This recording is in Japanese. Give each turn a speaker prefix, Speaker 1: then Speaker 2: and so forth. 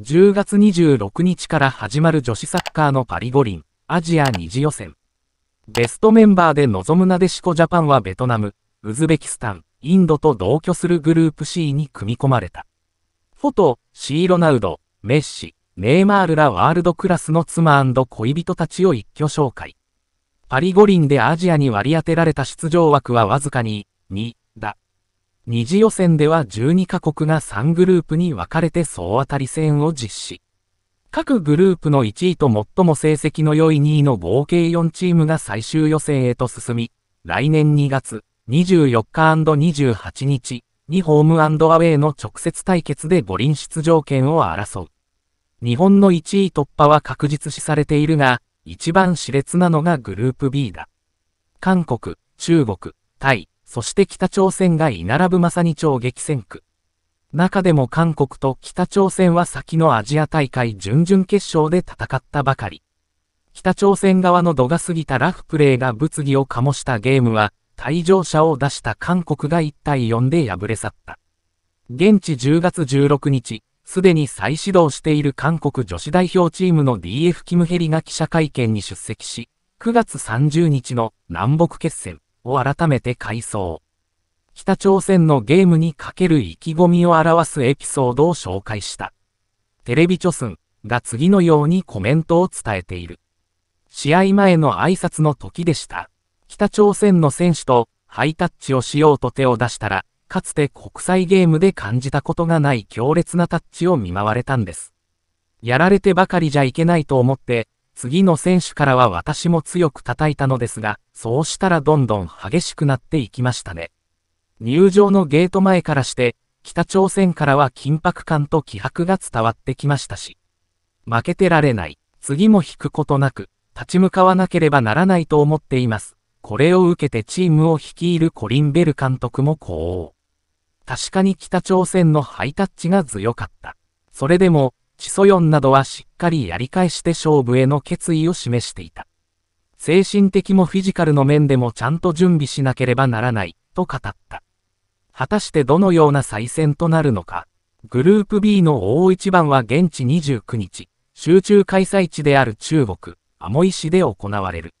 Speaker 1: 10月26日から始まる女子サッカーのパリ五輪、アジア2次予選。ベストメンバーで臨むなでしこジャパンはベトナム、ウズベキスタン、インドと同居するグループ C に組み込まれた。フォト、シーロナウド、メッシ、ネイマールらワールドクラスの妻恋人たちを一挙紹介。パリ五輪でアジアに割り当てられた出場枠はわずかに、2、二次予選では12カ国が3グループに分かれて総当たり戦を実施。各グループの1位と最も成績の良い2位の合計4チームが最終予選へと進み、来年2月24日 &28 日にホームアウェイの直接対決で五輪出場権を争う。日本の1位突破は確実視されているが、一番熾烈なのがグループ B だ。韓国、中国、タイ、そして北朝鮮が居並ぶまさに超激戦区。中でも韓国と北朝鮮は先のアジア大会準々決勝で戦ったばかり。北朝鮮側の度が過ぎたラフプレーが物議を醸したゲームは、退場者を出した韓国が1対4で敗れ去った。現地10月16日、すでに再始動している韓国女子代表チームの DF キムヘリが記者会見に出席し、9月30日の南北決戦、を改めて回想。北朝鮮のゲームにかける意気込みを表すエピソードを紹介した。テレビチョスンが次のようにコメントを伝えている。試合前の挨拶の時でした。北朝鮮の選手とハイタッチをしようと手を出したら、かつて国際ゲームで感じたことがない強烈なタッチを見舞われたんです。やられてばかりじゃいけないと思って、次の選手からは私も強く叩いたのですが、そうしたらどんどん激しくなっていきましたね。入場のゲート前からして、北朝鮮からは緊迫感と気迫が伝わってきましたし、負けてられない、次も引くことなく、立ち向かわなければならないと思っています。これを受けてチームを率いるコリン・ベル監督もこう。確かに北朝鮮のハイタッチが強かった。それでも、チソヨンなどはしっかりやり返して勝負への決意を示していた。精神的もフィジカルの面でもちゃんと準備しなければならない、と語った。果たしてどのような再戦となるのか。グループ B の大一番は現地29日、集中開催地である中国、アモイ市で行われる。